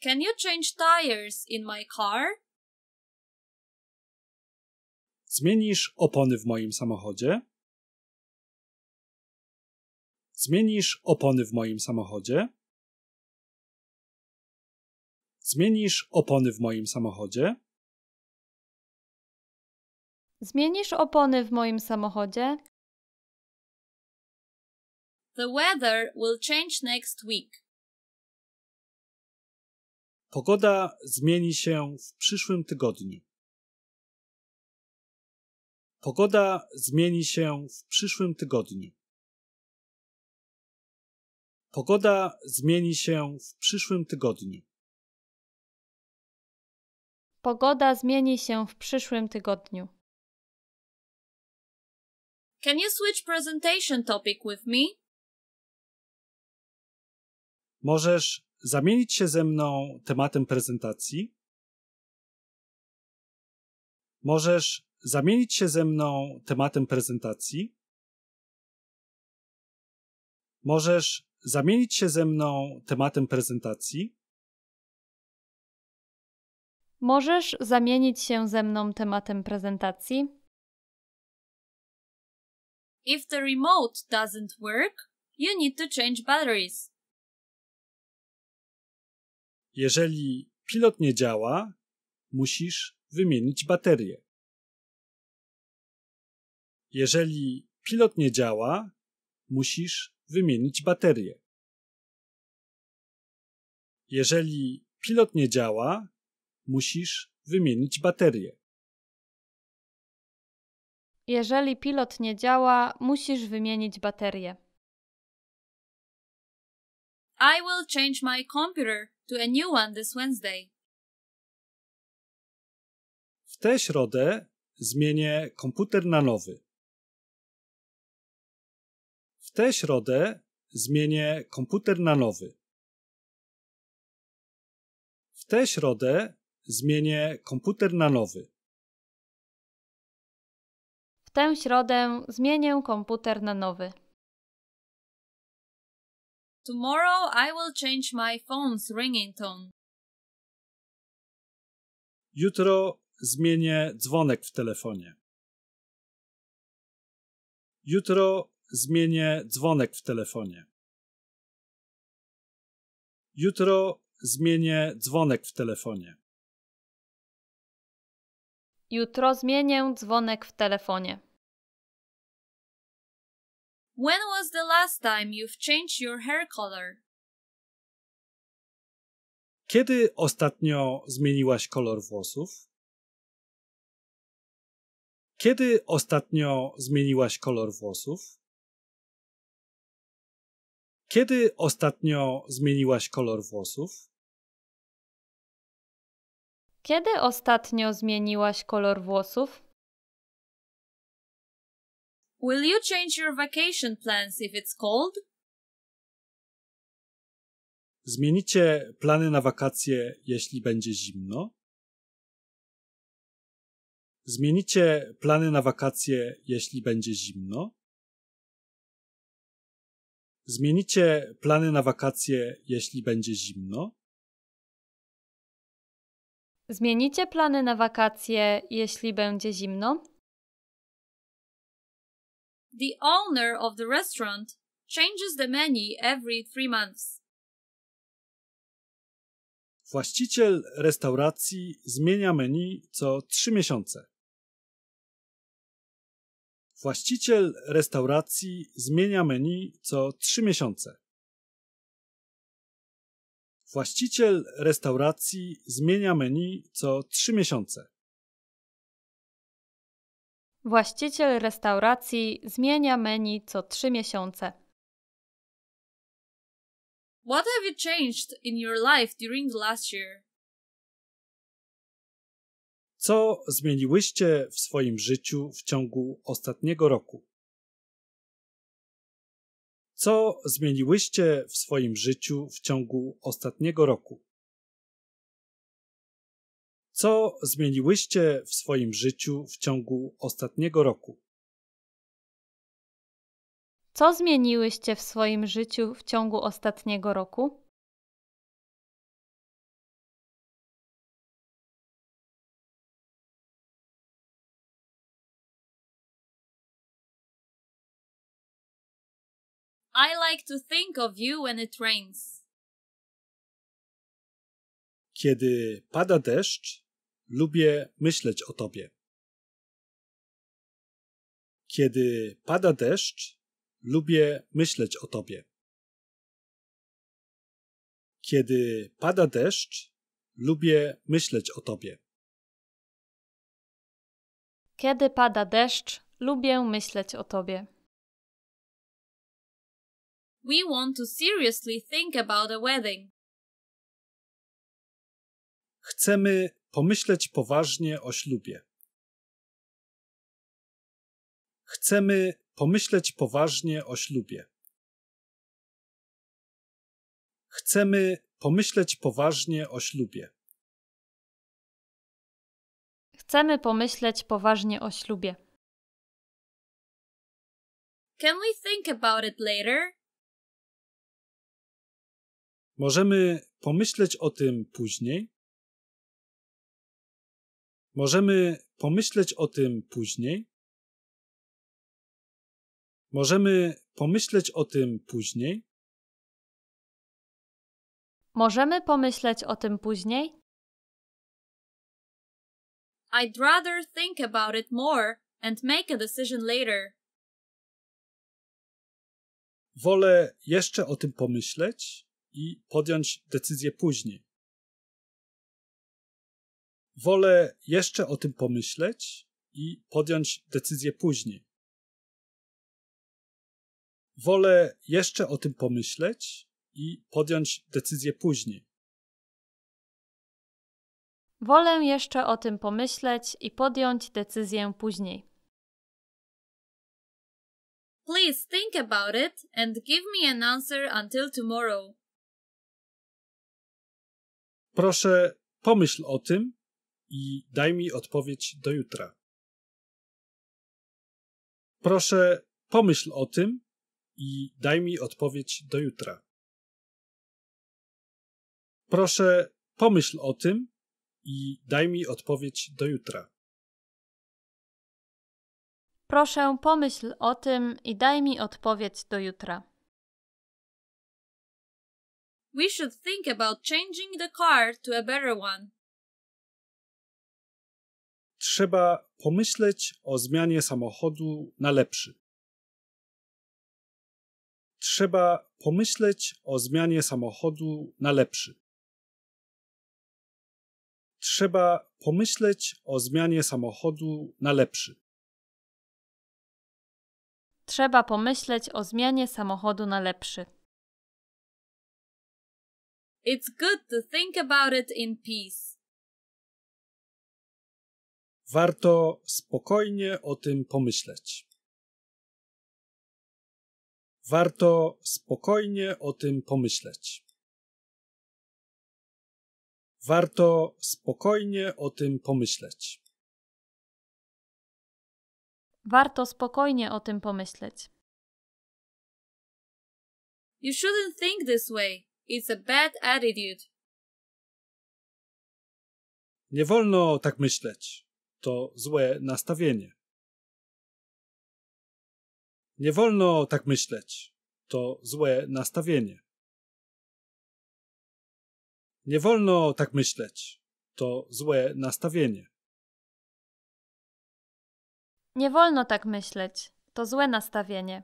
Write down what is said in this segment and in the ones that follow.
Can you change tires in my car? Zmienisz opony w moim samochodzie? Zmienisz opony w moim samochodzie? Zmienisz opony w moim samochodzie? Zmienisz opony w moim samochodzie? The weather will change next week. Pogoda zmieni się w przyszłym tygodniu. Pogoda zmieni się w przyszłym tygodniu. Pogoda zmieni się w przyszłym tygodniu. Pogoda zmieni się w przyszłym tygodniu. Can you switch presentation topic with me? Możesz zamienić się ze mną tematem prezentacji. Możesz zamienić się ze mną tematem prezentacji. Możesz zamienić się ze mną tematem prezentacji. Możesz zamienić się ze mną tematem prezentacji. If the remote doesn't work, you need to change batteries. Jeżeli pilot nie działa, musisz wymienić baterię. Jeżeli pilot nie działa, musisz wymienić baterię. Jeżeli pilot nie działa, musisz wymienić baterię. Jeżeli pilot nie działa, musisz wymienić baterię. I will change my computer to a new one this Wednesday. W tę środę zmienię komputer na nowy. W tę środę zmienię komputer na nowy. W tę środę zmienię komputer na nowy. W tę środę zmienię komputer na nowy. Tomorrow I will change my phone's ringing tone. Jutro zmienię dzwonek w telefonie. Jutro zmienię dzwonek w telefonie. Jutro zmienię dzwonek w telefonie. Jutro zmienię dzwonek w telefonie. When was the last time you've changed your hair color? Kiedy ostatnio zmieniłaś kolor włosów? Kiedy ostatnio zmieniłaś kolor włosów? Kiedy ostatnio zmieniłaś kolor włosów? Kiedy ostatnio zmieniłaś kolor włosów? Will you change your vacation plans if it's cold? Zmienicie plany na wakacje, jeśli będzie zimno? Zmienicie plany na wakacje, jeśli będzie zimno? Zmienicie plany na wakacje, jeśli będzie zimno? Zmienicie plany na wakacje, jeśli będzie zimno? The owner of the restaurant changes the menu every three months. Właściciel restauracji zmienia menu co trzy miesiące. Właściciel restauracji zmienia menu co trzy miesiące. Właściciel restauracji zmienia menu co trzy miesiące. Właściciel restauracji zmienia menu co trzy miesiące. What have you changed in your life during the last year? Co zmieniłyście w swoim życiu w ciągu ostatniego roku? Co zmieniłyście w swoim życiu w ciągu ostatniego roku? Co zmieniłyście w swoim życiu w ciągu ostatniego roku? Co zmieniłyście w swoim życiu w ciągu ostatniego roku? I like to think of you when it rains. Kiedy pada deszcz, Lubię myśleć o tobie. Kiedy pada deszcz, lubię myśleć o tobie. Kiedy pada deszcz, lubię myśleć o tobie. Kiedy pada deszcz, lubię myśleć o tobie. We want to seriously think about a wedding. Chcemy pomyśleć poważnie o ślubie. Chcemy pomyśleć poważnie o ślubie. Chcemy pomyśleć poważnie o ślubie. Chcemy pomyśleć poważnie o ślubie. Can we think about it later? Możemy pomyśleć o tym później. Możemy pomyśleć o tym później. Możemy pomyśleć o tym później. Możemy pomyśleć o tym później. I'd rather think about it more and make a decision later. Wolę jeszcze o tym pomyśleć i podjąć decyzję później wolę jeszcze o tym pomyśleć i podjąć decyzję później. Wolę jeszcze o tym pomyśleć i podjąć decyzję później. Wolę jeszcze o tym pomyśleć i podjąć decyzję później. Please think about it and give me an answer until tomorrow. Proszę, pomyśl o tym i daj mi odpowiedź do jutra. Proszę, pomyśl o tym i daj mi odpowiedź do jutra. Proszę, pomyśl o tym i daj mi odpowiedź do jutra. Proszę, pomyśl o tym i daj mi odpowiedź do jutra. We should think about changing the car to a better one trzeba pomyśleć o zmianie samochodu na lepszy. Trzeba pomyśleć o zmianie samochodu na lepszy. Trzeba pomyśleć o zmianie samochodu na lepszy. Trzeba pomyśleć o zmianie samochodu na lepszy. It's good to think about it in peace warto spokojnie o tym pomyśleć. Warto spokojnie o tym pomyśleć. Warto spokojnie o tym pomyśleć. Warto spokojnie o tym pomyśleć. You shouldn't think this way. It's a bad attitude. Nie wolno tak myśleć to złe nastawienie. Nie wolno tak myśleć. To złe nastawienie. Nie wolno tak myśleć. To złe nastawienie. Nie wolno tak myśleć. To złe nastawienie.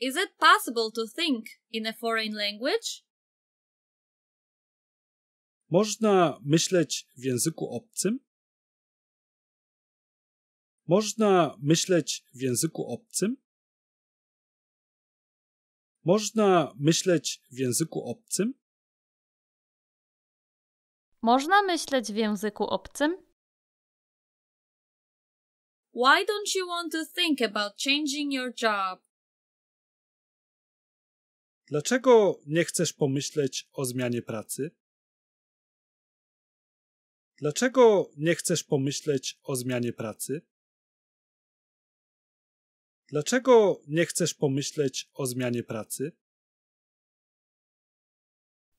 Is it possible to think in a foreign language? Można myśleć w języku obcym? Można myśleć w języku obcym? Można myśleć w języku obcym? Można myśleć w języku obcym? Why don't you want to think about changing your job? Dlaczego nie chcesz pomyśleć o zmianie pracy? Dlaczego nie chcesz pomyśleć o zmianie pracy? Dlaczego nie chcesz pomyśleć o zmianie pracy?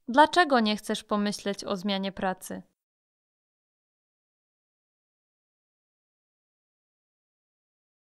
Dlaczego nie chcesz pomyśleć o zmianie pracy?